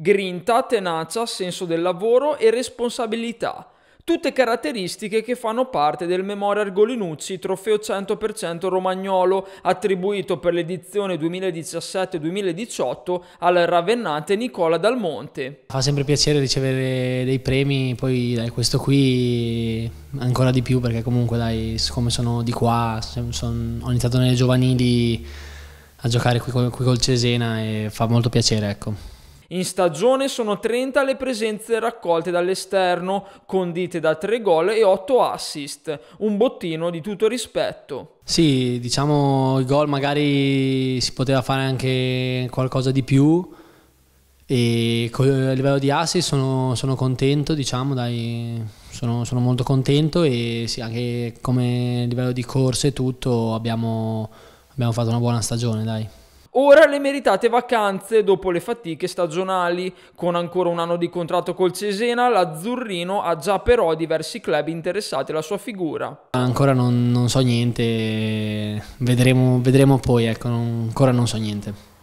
grinta, tenacia, senso del lavoro e responsabilità, tutte caratteristiche che fanno parte del Memorial Golinucci Trofeo 100% Romagnolo, attribuito per l'edizione 2017-2018 al ravennate Nicola Dalmonte. Fa sempre piacere ricevere dei premi, poi dai, questo qui ancora di più perché comunque dai, siccome sono di qua, son, ho iniziato nelle giovanili a giocare qui, qui col Cesena e fa molto piacere ecco. In stagione sono 30 le presenze raccolte dall'esterno, condite da 3 gol e 8 assist, un bottino di tutto rispetto. Sì, diciamo il gol magari si poteva fare anche qualcosa di più e a livello di assist sono, sono contento, diciamo, dai, sono, sono, molto contento e sì, anche come livello di corse e tutto abbiamo, abbiamo fatto una buona stagione, dai. Ora le meritate vacanze dopo le fatiche stagionali. Con ancora un anno di contratto col Cesena, l'Azzurrino ha già però diversi club interessati alla sua figura. Ancora non, non so niente, vedremo, vedremo poi, ecco, non, ancora non so niente.